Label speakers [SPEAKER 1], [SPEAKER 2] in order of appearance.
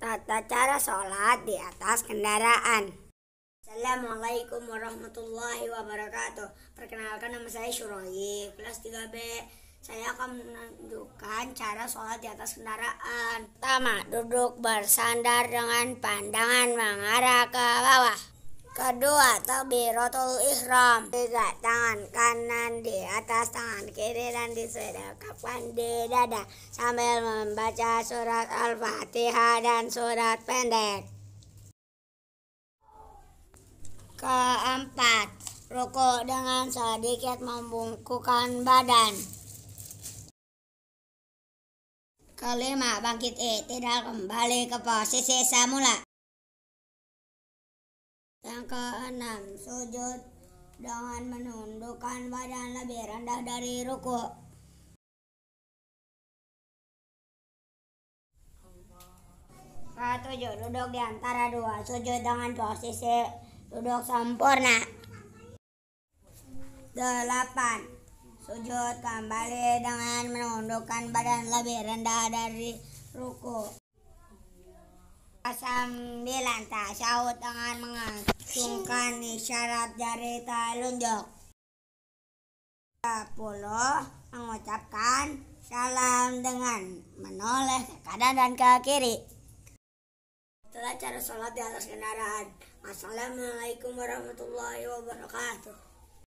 [SPEAKER 1] Tata cara sholat di atas kendaraan. Assalamualaikum warahmatullahi wabarakatuh. Perkenalkan nama saya Syuroyi, kelas 3B. Saya akan menunjukkan cara sholat di atas kendaraan. Pertama, duduk bersandar dengan pandangan mengarah ke bawah. Kedua, takbiratul ihram. Tiga, tangan kanan di atas tangan kiri dan kapan di dada sambil membaca surat Al-Fatihah dan surat pendek. Keempat, rukuk dengan sedikit membungkukan
[SPEAKER 2] badan. Kelima, bangkit eh, tidak kembali ke posisi semula. Yang keenam, sujud dengan menundukkan badan lebih rendah dari ruku. Ketujuh, duduk di antara dua sujud dengan posisi
[SPEAKER 1] duduk sempurna. Delapan, sujud kembali dengan menundukkan badan lebih rendah dari ruku. Sembilan, tasyahud dengan mengangkat Gunakan isyarat jari telunjuk. 10. Mengucapkan salam dengan menoleh ke kanan dan ke
[SPEAKER 2] kiri. Setelah cara sholat di atas kendaraan. Assalamualaikum warahmatullahi wabarakatuh.